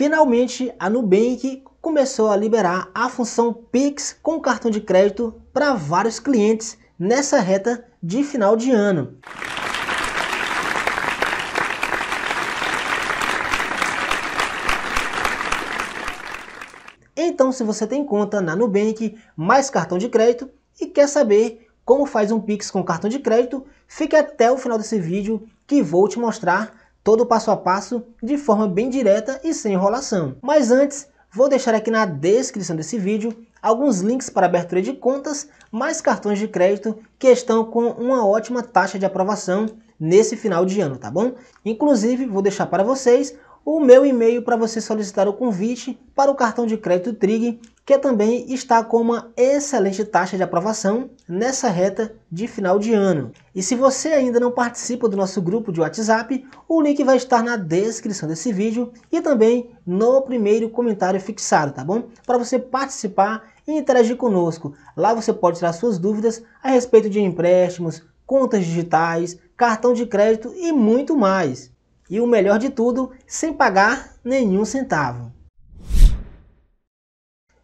Finalmente, a Nubank começou a liberar a função Pix com cartão de crédito para vários clientes nessa reta de final de ano. Então, se você tem conta na Nubank mais cartão de crédito e quer saber como faz um Pix com cartão de crédito, fique até o final desse vídeo que vou te mostrar todo o passo a passo de forma bem direta e sem enrolação. Mas antes, vou deixar aqui na descrição desse vídeo alguns links para abertura de contas, mais cartões de crédito que estão com uma ótima taxa de aprovação nesse final de ano, tá bom? Inclusive, vou deixar para vocês o meu e-mail para você solicitar o convite para o cartão de crédito Trig, que também está com uma excelente taxa de aprovação nessa reta de final de ano. E se você ainda não participa do nosso grupo de WhatsApp, o link vai estar na descrição desse vídeo e também no primeiro comentário fixado, tá bom? Para você participar e interagir conosco. Lá você pode tirar suas dúvidas a respeito de empréstimos, contas digitais, cartão de crédito e muito mais e o melhor de tudo, sem pagar nenhum centavo.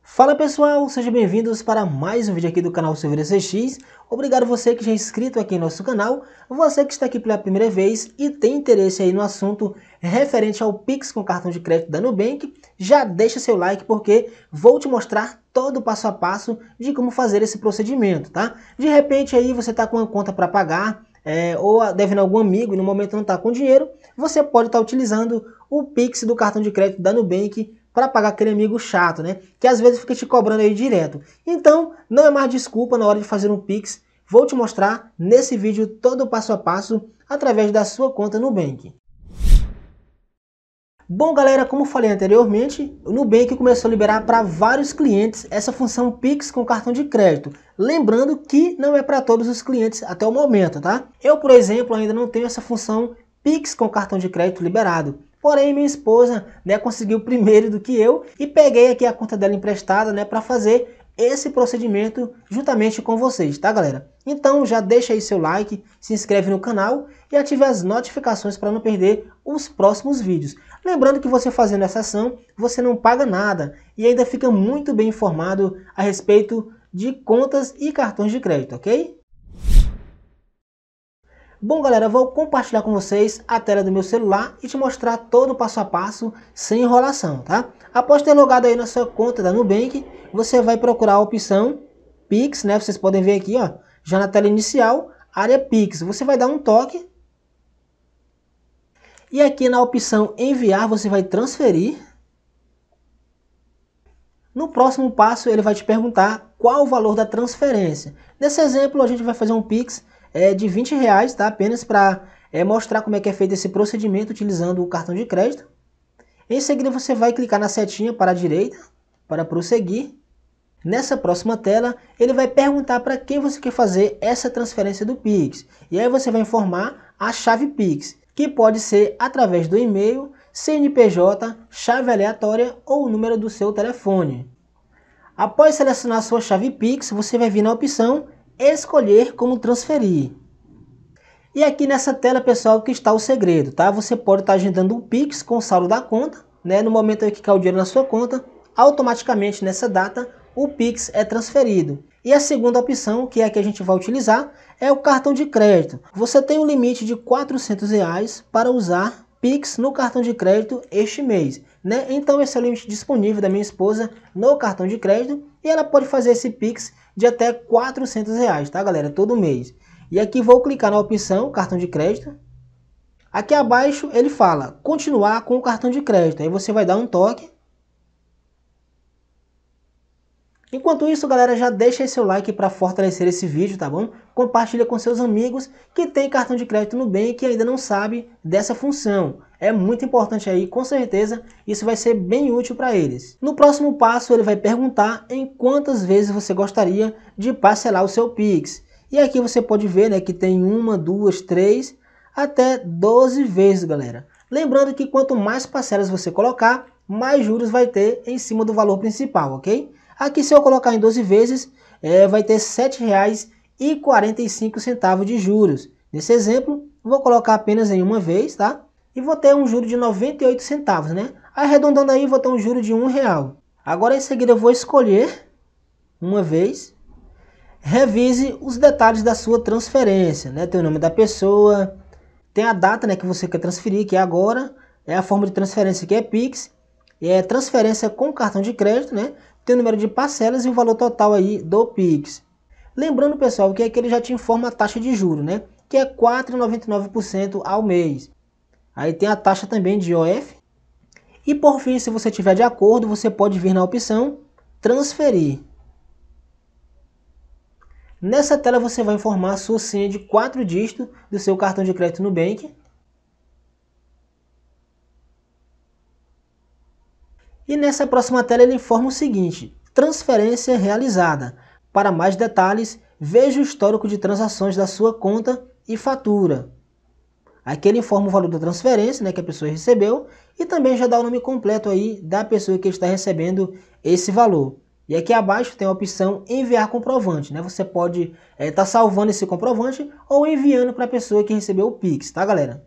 Fala pessoal, sejam bem-vindos para mais um vídeo aqui do canal Silveira CX. Obrigado você que já é inscrito aqui em nosso canal, você que está aqui pela primeira vez e tem interesse aí no assunto referente ao Pix com cartão de crédito da Nubank, já deixa seu like porque vou te mostrar todo o passo a passo de como fazer esse procedimento, tá? De repente aí você está com uma conta para pagar, é, ou ah, devendo a algum amigo e no momento não está com dinheiro, você pode estar tá utilizando o Pix do cartão de crédito da Nubank para pagar aquele amigo chato, né? Que às vezes fica te cobrando aí direto. Então, não é mais desculpa na hora de fazer um Pix. Vou te mostrar nesse vídeo todo o passo a passo através da sua conta Nubank. Bom, galera, como falei anteriormente, o Nubank começou a liberar para vários clientes essa função Pix com cartão de crédito. Lembrando que não é para todos os clientes até o momento, tá? Eu, por exemplo, ainda não tenho essa função Pix com cartão de crédito liberado. Porém, minha esposa né, conseguiu primeiro do que eu e peguei aqui a conta dela emprestada né, para fazer esse procedimento juntamente com vocês, tá galera? Então já deixa aí seu like, se inscreve no canal e ative as notificações para não perder os próximos vídeos. Lembrando que você fazendo essa ação, você não paga nada e ainda fica muito bem informado a respeito de contas e cartões de crédito, ok? Bom galera, vou compartilhar com vocês a tela do meu celular e te mostrar todo o passo a passo sem enrolação, tá? Após ter logado aí na sua conta da Nubank, você vai procurar a opção Pix, né? Vocês podem ver aqui, ó, já na tela inicial, área Pix. Você vai dar um toque e aqui na opção enviar você vai transferir no próximo passo, ele vai te perguntar qual o valor da transferência. Nesse exemplo, a gente vai fazer um Pix é, de 20 reais, tá? apenas para é, mostrar como é que é feito esse procedimento utilizando o cartão de crédito. Em seguida, você vai clicar na setinha para a direita para prosseguir. Nessa próxima tela, ele vai perguntar para quem você quer fazer essa transferência do Pix. E aí você vai informar a chave Pix, que pode ser através do e-mail, CNPJ, chave aleatória ou o número do seu telefone. Após selecionar sua chave Pix, você vai vir na opção Escolher como transferir. E aqui nessa tela, pessoal, que está o segredo, tá? Você pode estar agendando o Pix com o saldo da conta, né? No momento que cai o dinheiro na sua conta, automaticamente nessa data, o Pix é transferido. E a segunda opção, que é a que a gente vai utilizar, é o cartão de crédito. Você tem um limite de R$ reais para usar Pix no cartão de crédito este mês, né? Então esse é o limite disponível da minha esposa no cartão de crédito e ela pode fazer esse Pix de até 400 reais, tá galera? Todo mês. E aqui vou clicar na opção cartão de crédito. Aqui abaixo ele fala continuar com o cartão de crédito. Aí você vai dar um toque. Enquanto isso, galera, já deixa aí seu like para fortalecer esse vídeo, tá bom? Compartilha com seus amigos que tem cartão de crédito no bem e que ainda não sabe dessa função é muito importante aí, com certeza isso vai ser bem útil para eles. No próximo passo ele vai perguntar em quantas vezes você gostaria de parcelar o seu Pix. E aqui você pode ver né, que tem uma, duas, três, até 12 vezes galera. Lembrando que quanto mais parcelas você colocar, mais juros vai ter em cima do valor principal, ok? Aqui se eu colocar em 12 vezes, é, vai ter R$ 7,45 de juros. Nesse exemplo, vou colocar apenas em uma vez, tá? e vou ter um juro de 98 centavos, né? Arredondando aí, vou ter um juro de um real. Agora, em seguida, eu vou escolher, uma vez, revise os detalhes da sua transferência, né? Tem o nome da pessoa, tem a data né, que você quer transferir, que é agora, é a forma de transferência que é PIX, é transferência com cartão de crédito, né? Tem o número de parcelas e o valor total aí do PIX. Lembrando, pessoal, que aqui ele já te informa a taxa de juro, né? Que é 4,99% ao mês. Aí tem a taxa também de IOF. E por fim, se você tiver de acordo, você pode vir na opção transferir. Nessa tela você vai informar a sua senha de 4 dígitos do seu cartão de crédito Nubank. E nessa próxima tela ele informa o seguinte, transferência realizada. Para mais detalhes, veja o histórico de transações da sua conta e fatura. Aqui ele informa o valor da transferência né, que a pessoa recebeu e também já dá o nome completo aí da pessoa que está recebendo esse valor. E aqui abaixo tem a opção enviar comprovante, né? Você pode estar eh, é, tá salvando esse comprovante ou enviando para a pessoa que recebeu o Pix, tá galera?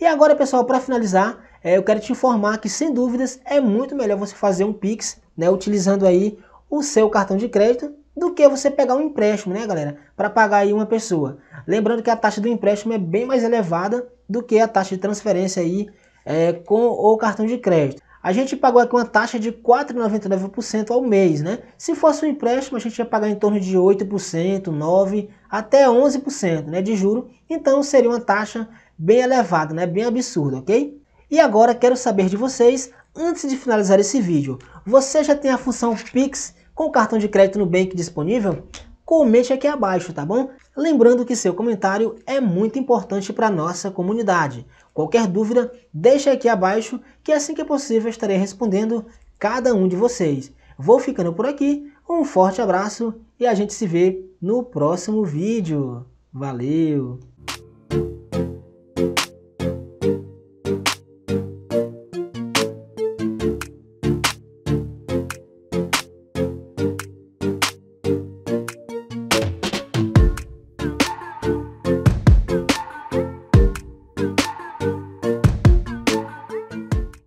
E agora pessoal, para finalizar, é, eu quero te informar que sem dúvidas é muito melhor você fazer um Pix, né? Utilizando aí o seu cartão de crédito do que você pegar um empréstimo, né, galera? Para pagar aí uma pessoa. Lembrando que a taxa do empréstimo é bem mais elevada do que a taxa de transferência aí é, com o cartão de crédito. A gente pagou aqui uma taxa de 4,99% ao mês, né? Se fosse um empréstimo, a gente ia pagar em torno de 8%, 9% até 11% né, de juro. Então seria uma taxa bem elevada, né? Bem absurda, ok? E agora quero saber de vocês, antes de finalizar esse vídeo, você já tem a função Pix com o cartão de crédito Nubank disponível? Comente aqui abaixo, tá bom? Lembrando que seu comentário é muito importante para nossa comunidade. Qualquer dúvida, deixe aqui abaixo que é assim que é possível estarei respondendo cada um de vocês. Vou ficando por aqui, um forte abraço e a gente se vê no próximo vídeo. Valeu!